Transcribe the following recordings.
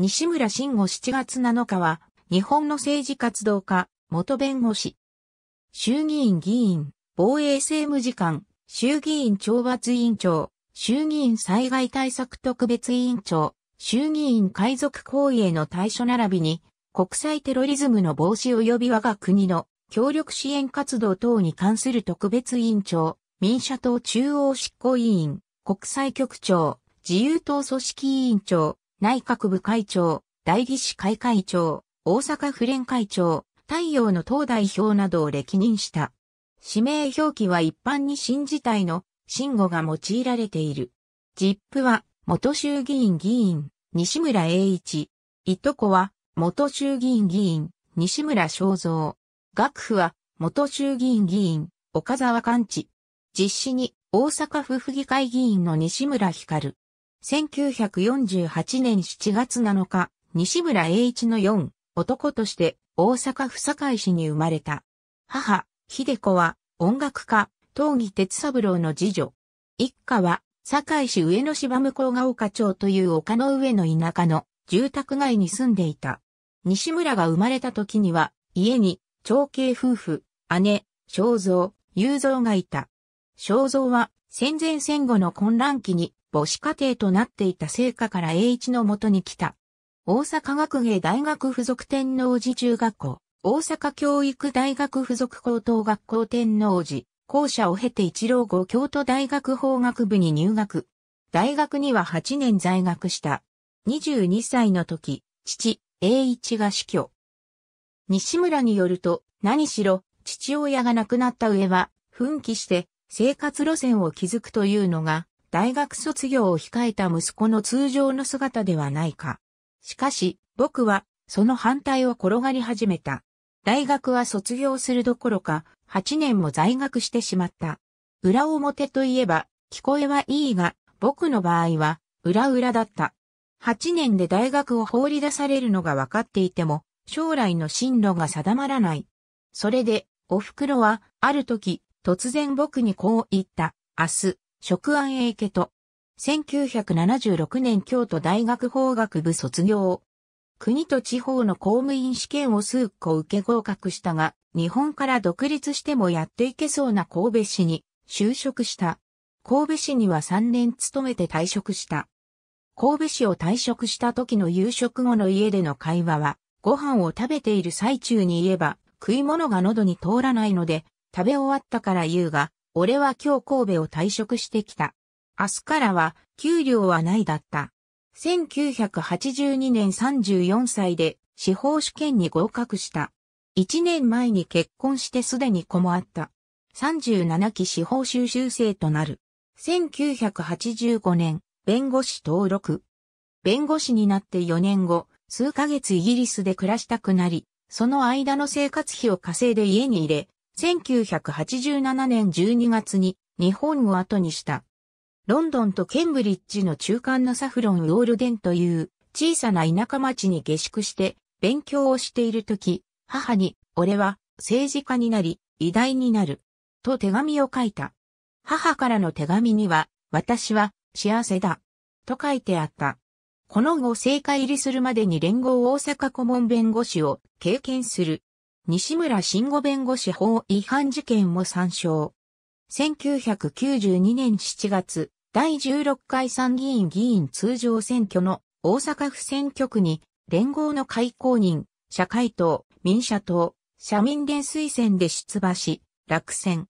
西村慎吾7月7日は、日本の政治活動家、元弁護士。衆議院議員、防衛政務次官、衆議院懲罰委員長、衆議院災害対策特別委員長、衆議院海賊行為への対処並びに、国際テロリズムの防止及び我が国の協力支援活動等に関する特別委員長、民社党中央執行委員、国際局長、自由党組織委員長、内閣部会長、代議士会会長、大阪府連会長、太陽の党代表などを歴任した。指名表記は一般に新自体の新語が用いられている。ジップは元衆議院議員、西村栄一。いとこは元衆議院議員、西村正蔵。学府は元衆議院議員、岡沢勘地。実施に大阪府府議会議員の西村光。1948年7月7日、西村栄一の4、男として大阪府堺市に生まれた。母、秀子は音楽家、東義哲三郎の次女。一家は堺市上野芝向こうが丘町という丘の上の田舎の住宅街に住んでいた。西村が生まれた時には家に長兄夫婦、姉、正蔵、雄蔵がいた。正蔵は戦前戦後の混乱期に母子家庭となっていた成果から栄一のもとに来た。大阪学芸大学附属天王寺中学校、大阪教育大学附属高等学校天王寺、校舎を経て一郎後京都大学法学部に入学。大学には8年在学した。22歳の時、父、栄一が死去。西村によると、何しろ、父親が亡くなった上は、奮起して、生活路線を築くというのが、大学卒業を控えた息子の通常の姿ではないか。しかし、僕は、その反対を転がり始めた。大学は卒業するどころか、8年も在学してしまった。裏表といえば、聞こえはいいが、僕の場合は、裏裏だった。8年で大学を放り出されるのが分かっていても、将来の進路が定まらない。それで、お袋は、ある時、突然僕にこう言った。明日、職安永家と、1976年京都大学法学部卒業。国と地方の公務員試験を数個受け合格したが、日本から独立してもやっていけそうな神戸市に就職した。神戸市には3年勤めて退職した。神戸市を退職した時の夕食後の家での会話は、ご飯を食べている最中に言えば、食い物が喉に通らないので、食べ終わったから言うが、俺は今日神戸を退職してきた。明日からは、給料はないだった。1982年34歳で司法試験に合格した。1年前に結婚してすでに子もあった。37期司法修習生となる。1985年、弁護士登録。弁護士になって4年後、数ヶ月イギリスで暮らしたくなり、その間の生活費を稼いで家に入れ、1987年12月に日本を後にした。ロンドンとケンブリッジの中間のサフロン・ウォールデンという小さな田舎町に下宿して勉強をしているとき、母に、俺は政治家になり、偉大になる、と手紙を書いた。母からの手紙には、私は幸せだ、と書いてあった。この後政界入りするまでに連合大阪顧問弁護士を経験する。西村慎吾弁護士法違反事件も参照。1992年7月、第16回参議院議員通常選挙の大阪府選挙区に連合の開公認、社会党、民社党、社民連推薦で出馬し、落選。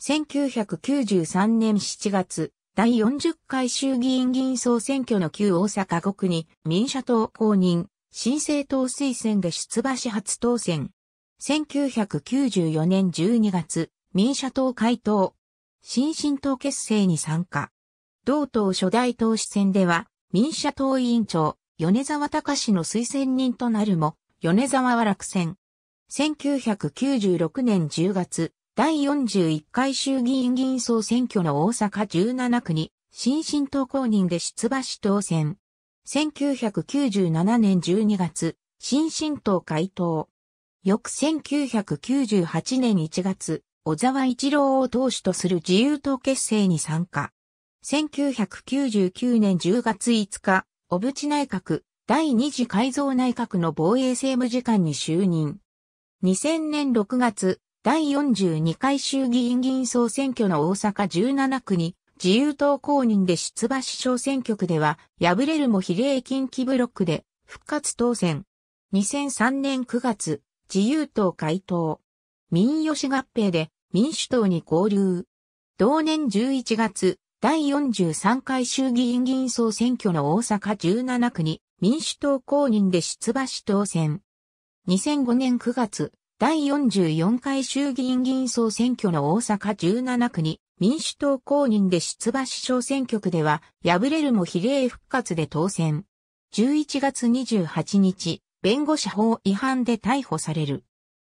1993年7月、第40回衆議院議員総選挙の旧大阪国に民社党公認、新政党推薦で出馬し初当選。1994年12月、民社党解党。新進党結成に参加。同党初代党首選では、民社党委員長、米沢隆の推薦人となるも、米沢は落選。1996年10月、第41回衆議院議員総選挙の大阪17区に、新進党公認で出馬し当選。1997年12月、新進党解党。翌1998年1月、小沢一郎を党首とする自由党結成に参加。1999年10月5日、小渕内閣、第二次改造内閣の防衛政務次官に就任。2000年6月、第42回衆議院議員総選挙の大阪17区に、自由党公認で出馬市小選挙区では、敗れるも比例近畿ブロックで、復活当選。2003年9月、自由党解党。民吉合併で民主党に合流。同年11月、第43回衆議院議員総選挙の大阪17区に民主党公認で出馬し当選。2005年9月、第44回衆議院議員総選挙の大阪17区に民主党公認で出馬し小選挙区では敗れるも比例復活で当選。11月28日、弁護士法違反で逮捕される。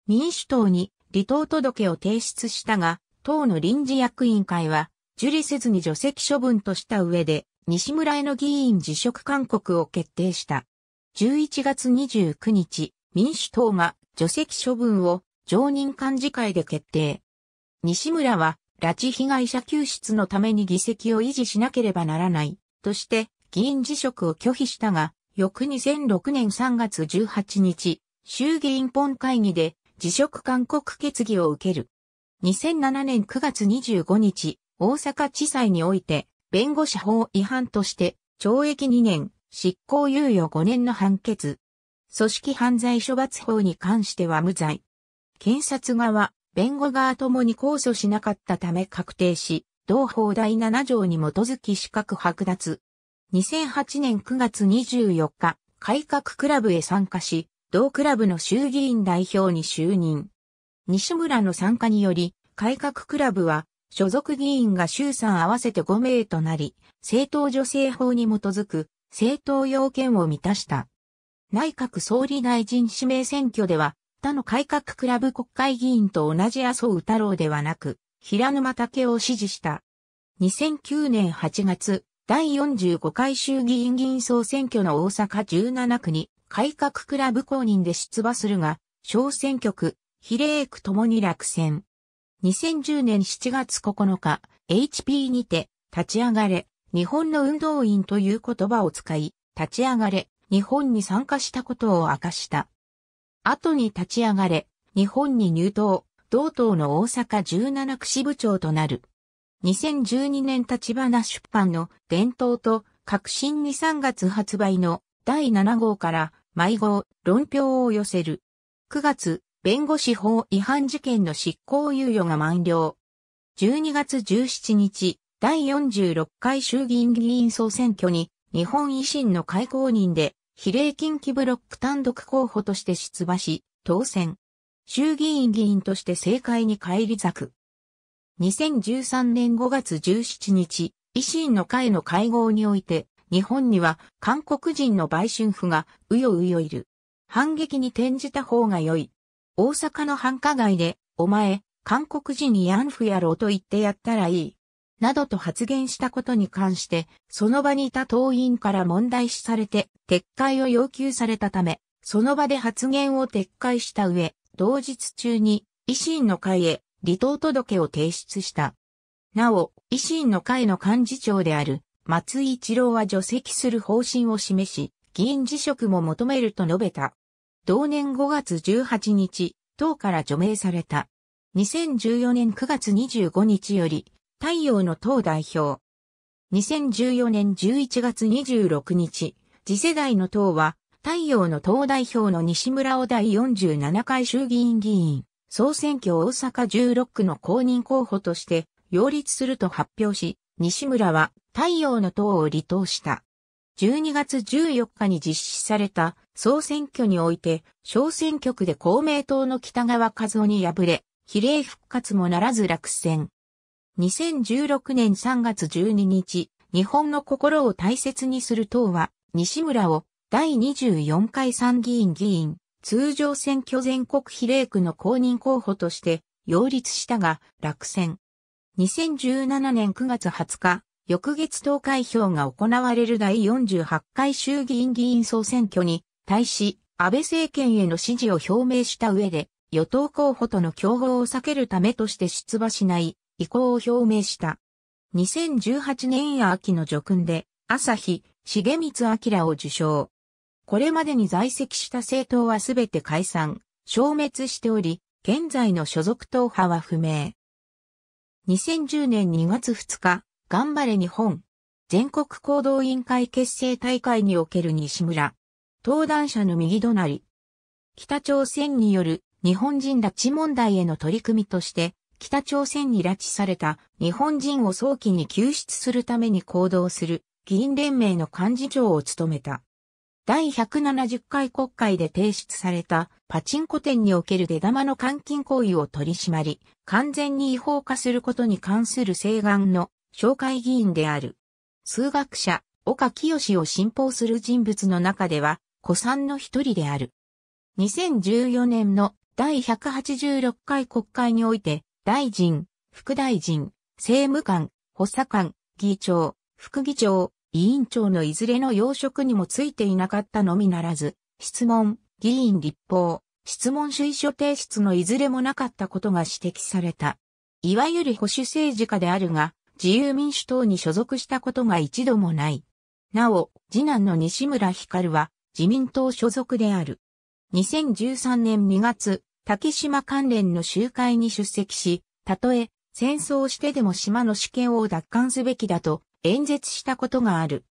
民主党に離党届を提出したが、党の臨時役員会は受理せずに除籍処分とした上で、西村への議員辞職勧告を決定した。11月29日、民主党が除籍処分を常任幹事会で決定。西村は、拉致被害者救出のために議席を維持しなければならない、として、議員辞職を拒否したが、翌2006年3月18日、衆議院本会議で辞職勧告決議を受ける。2007年9月25日、大阪地裁において、弁護士法違反として、懲役2年、執行猶予5年の判決。組織犯罪処罰法に関しては無罪。検察側、弁護側ともに控訴しなかったため確定し、同法第7条に基づき資格剥奪、2008年9月24日、改革クラブへ参加し、同クラブの衆議院代表に就任。西村の参加により、改革クラブは、所属議員が衆参合わせて5名となり、政党助成法に基づく政党要件を満たした。内閣総理大臣指名選挙では、他の改革クラブ国会議員と同じ麻生太郎ではなく、平沼武を支持した。2009年8月、第45回衆議院議員総選挙の大阪17区に改革クラブ公認で出馬するが、小選挙区、比例区ともに落選。2010年7月9日、HP にて、立ち上がれ、日本の運動員という言葉を使い、立ち上がれ、日本に参加したことを明かした。後に立ち上がれ、日本に入党、同党の大阪17区支部長となる。2012年立花出版の伝統と革新に3月発売の第7号から毎号論評を寄せる。9月、弁護士法違反事件の執行猶予が満了。12月17日、第46回衆議院議員総選挙に日本維新の解公人で比例近畿ブロック単独候補として出馬し、当選。衆議院議員として政界に返り咲く。2013年5月17日、維新の会の会合において、日本には韓国人の売春婦がうようよいる。反撃に転じた方が良い。大阪の繁華街で、お前、韓国人にヤンフやろうと言ってやったらいい。などと発言したことに関して、その場にいた党員から問題視されて、撤回を要求されたため、その場で発言を撤回した上、同日中に維新の会へ離党届を提出した。なお、維新の会の幹事長である松井一郎は除籍する方針を示し、議員辞職も求めると述べた。同年5月18日、党から除名された。2014年9月25日より、太陽の党代表。2014年11月26日、次世代の党は、太陽の党代表の西村を第47回衆議院議員。総選挙大阪16区の公認候補として擁立すると発表し、西村は太陽の党を離党した。12月14日に実施された総選挙において、小選挙区で公明党の北川和夫に敗れ、比例復活もならず落選。2016年3月12日、日本の心を大切にする党は、西村を第24回参議院議員、通常選挙全国比例区の公認候補として擁立したが落選。2017年9月20日、翌月投開票が行われる第48回衆議院議員総選挙に対し安倍政権への支持を表明した上で与党候補との競合を避けるためとして出馬しない意向を表明した。2018年秋の叙勲で朝日重光明を受賞。これまでに在籍した政党はすべて解散、消滅しており、現在の所属党派は不明。2010年2月2日、頑張れ日本。全国行動委員会結成大会における西村。登壇者の右隣。北朝鮮による日本人拉致問題への取り組みとして、北朝鮮に拉致された日本人を早期に救出するために行動する議員連盟の幹事長を務めた。第170回国会で提出されたパチンコ店における出玉の監禁行為を取り締まり、完全に違法化することに関する請願の紹介議員である。数学者、岡清を信奉する人物の中では、古参の一人である。2014年の第186回国会において、大臣、副大臣、政務官、補佐官、議長、副議長、委員長のいずれの要職にもついていなかったのみならず、質問、議員立法、質問主意書提出のいずれもなかったことが指摘された。いわゆる保守政治家であるが、自由民主党に所属したことが一度もない。なお、次男の西村光は自民党所属である。2013年2月、竹島関連の集会に出席し、たとえ戦争してでも島の主権を奪還すべきだと演説したことがある。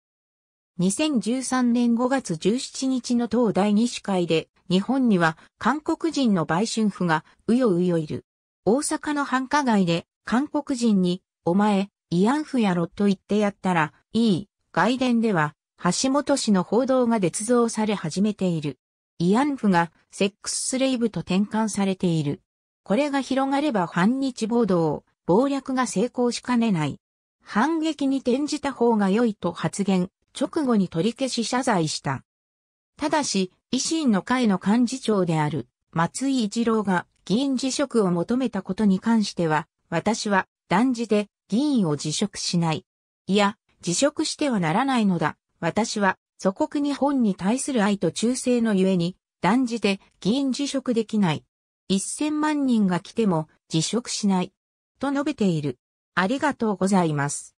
2013年5月17日の党第2次会で、日本には韓国人の売春婦がうようよいる。大阪の繁華街で韓国人に、お前、慰安婦やろと言ってやったら、いい、外伝では、橋本氏の報道が捏造され始めている。慰安婦がセックススレイブと転換されている。これが広がれば反日暴動、暴略が成功しかねない。反撃に転じた方が良いと発言、直後に取り消し謝罪した。ただし、維新の会の幹事長である松井一郎が議員辞職を求めたことに関しては、私は断じて議員を辞職しない。いや、辞職してはならないのだ。私は祖国日本に対する愛と忠誠のゆえに、断じて議員辞職できない。1000万人が来ても辞職しない。と述べている。ありがとうございます。